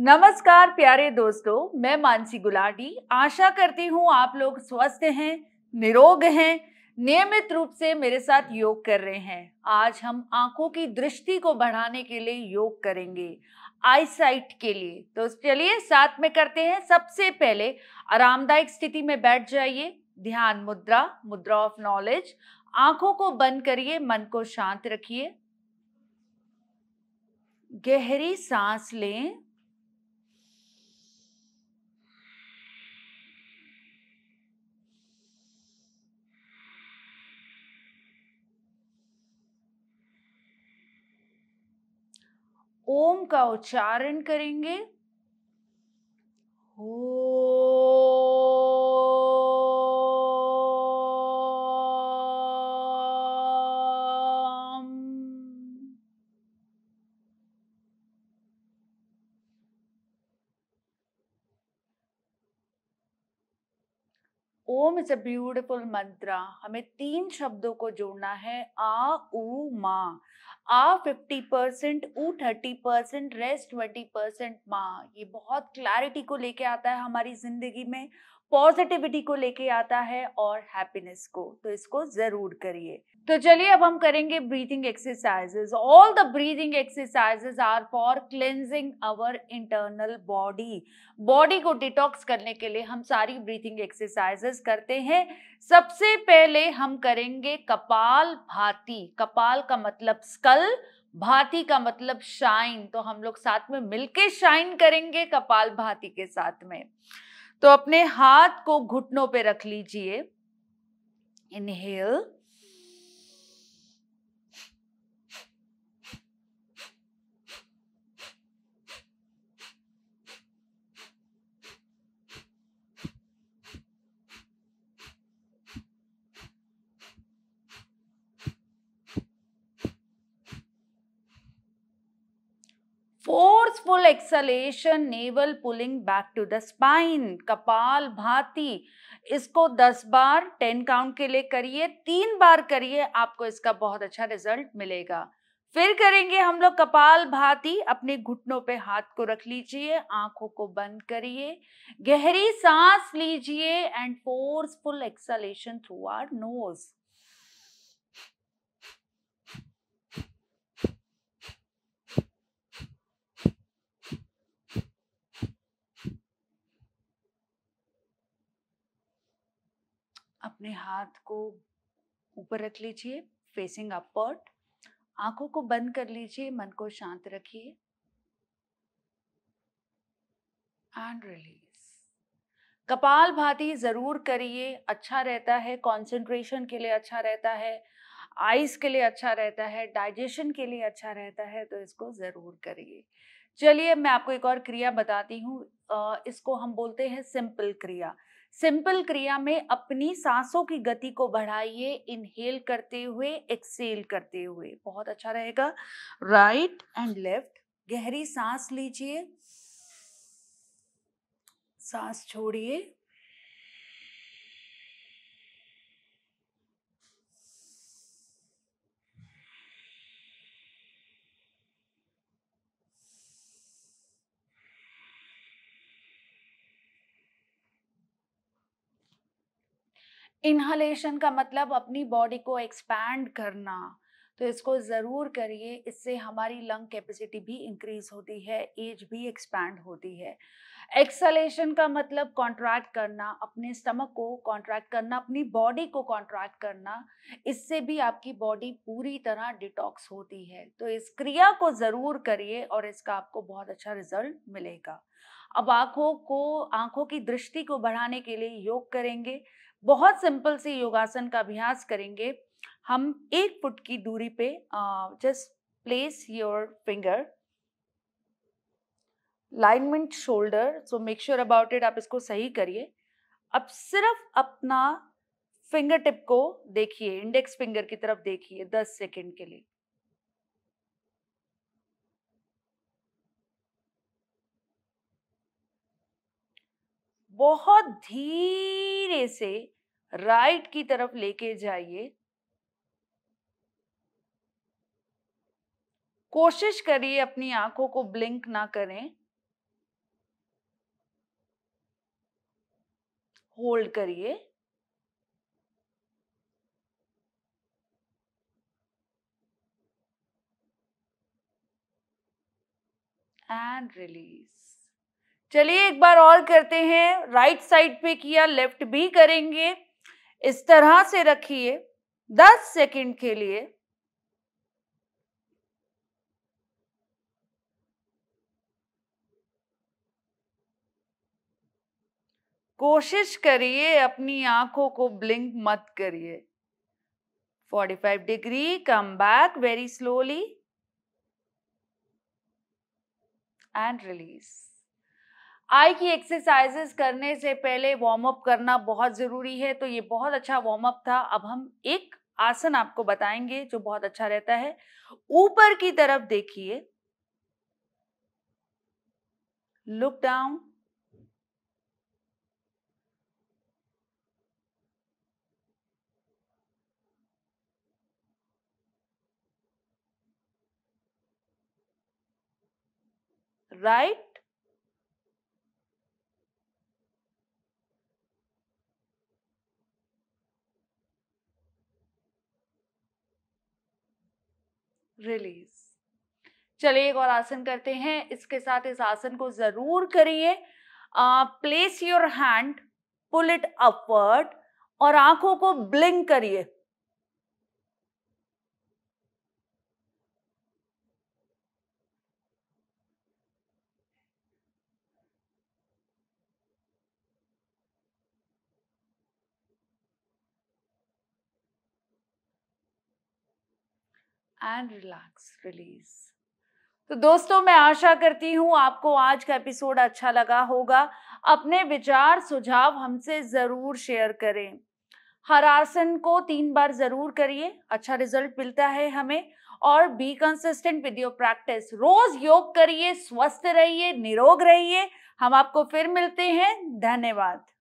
नमस्कार प्यारे दोस्तों मैं मानसी गुलाटी आशा करती हूँ आप लोग स्वस्थ हैं निरोग हैं नियमित रूप से मेरे साथ योग कर रहे हैं आज हम आंखों की दृष्टि को बढ़ाने के लिए योग करेंगे आईसाइट के लिए तो चलिए साथ में करते हैं सबसे पहले आरामदायक स्थिति में बैठ जाइए ध्यान मुद्रा मुद्रा ऑफ नॉलेज आंखों को बंद करिए मन को शांत रखिए गहरी सांस लें ओम का उच्चारण करेंगे ओ ओम इज अ ब्यूटिफुल मंत्र हमें तीन शब्दों को जोड़ना है आ ऊ माँ आ फिफ्टी परसेंट ऊ thirty percent rest twenty percent माँ ये बहुत क्लैरिटी को लेके आता है हमारी जिंदगी में पॉजिटिविटी को लेके आता है और हैप्पीनेस को तो इसको जरूर करिए तो चलिए अब हम करेंगे breathing exercises all the breathing exercises are for cleansing our internal body body को डिटॉक्स करने के लिए हम सारी ब्रीथिंग एक्सरसाइजेस करते हैं सबसे पहले हम करेंगे कपाल भाती कपाल का मतलब स्कल भाती का मतलब शाइन तो हम लोग साथ में मिलके शाइन करेंगे कपाल भाती के साथ में तो अपने हाथ को घुटनों पे रख लीजिए inhale forceful exhalation navel pulling back to the spine Kapalbhati इसको 10 बार 10 काउंट के लिए करिए तीन बार करिए आपको इसका बहुत अच्छा रिजल्ट मिलेगा फिर करेंगे हम लोग कपाल भाती अपने घुटनों पे हाथ को रख लीजिए आंखों को बंद करिए गहरी सांस लीजिए and forceful exhalation through our nose अपने हाथ को ऊपर रख लीजिए फेसिंग अपवर्ड आंखों को बंद कर लीजिए मन को शांत रखिए एंड रिलीज कपाल भाती जरूर करिए अच्छा रहता है कंसंट्रेशन के लिए अच्छा रहता है आइस के लिए अच्छा रहता है डाइजेशन के लिए अच्छा रहता है तो इसको ज़रूर करिए चलिए मैं आपको एक और क्रिया बताती हूँ इसको हम बोलते हैं सिंपल क्रिया सिंपल क्रिया में अपनी सांसों की गति को बढ़ाइए इनहेल करते हुए एक्सेल करते हुए बहुत अच्छा रहेगा राइट एंड लेफ्ट गहरी सांस लीजिए सांस छोड़िए इनहलेशन का मतलब अपनी बॉडी को एक्सपैंड करना तो इसको ज़रूर करिए इससे हमारी लंग कैपेसिटी भी इंक्रीज होती है एज भी एक्सपैंड होती है एक्सलेशन का मतलब कॉन्ट्रैक्ट करना अपने स्टमक को कॉन्ट्रैक्ट करना अपनी बॉडी को कॉन्ट्रैक्ट करना इससे भी आपकी बॉडी पूरी तरह डिटॉक्स होती है तो इस क्रिया को ज़रूर करिए और इसका आपको बहुत अच्छा रिजल्ट मिलेगा अब आँखों को आँखों की दृष्टि को बढ़ाने के लिए योग करेंगे बहुत सिंपल से योगासन का अभ्यास करेंगे हम एक फुट की दूरी पे just place your finger alignment shoulder so make sure about it आप इसको सही करिए अब सिर्फ अपना फिंगर टिप को देखिए इंडेक्स फिंगर की तरफ देखिए दस सेकेंड के लिए बहुत धीरे से राइट की तरफ लेके जाइए कोशिश करिए अपनी आंखों को ब्लिंक ना करें होल्ड करिए एंड रिलीज चलिए एक बार और करते हैं राइट साइड पे किया लेफ्ट भी करेंगे इस तरह से रखिए 10 सेकंड के लिए कोशिश करिए अपनी आंखों को ब्लिंक मत करिए 45 degree come back very slowly and release eye की एक्सरसाइजेस करने से पहले वार्म अप करना बहुत ज़रूरी है तो ये बहुत अच्छा वार्म अप था अब हम एक आसन आपको बताएंगे जो बहुत अच्छा रहता है ऊपर की तरफ देखिए लुक डाउन राइट रिलीज चलिए एक और आसन करते हैं इसके साथ इस आसन को जरूर करिए place your hand pull it upward और आंखों को ब्लिंक करिए एंड रिलैक्स रिलीज तो दोस्तों मैं आशा करती हूँ आपको आज का एपिसोड अच्छा लगा होगा अपने विचार सुझाव हमसे ज़रूर शेयर करें हर आसन को तीन बार ज़रूर करिए अच्छा रिजल्ट मिलता है हमें और be consistent with your practice रोज़ योग करिए स्वस्थ रहिए निरोग रहिए हम आपको फिर मिलते हैं धन्यवाद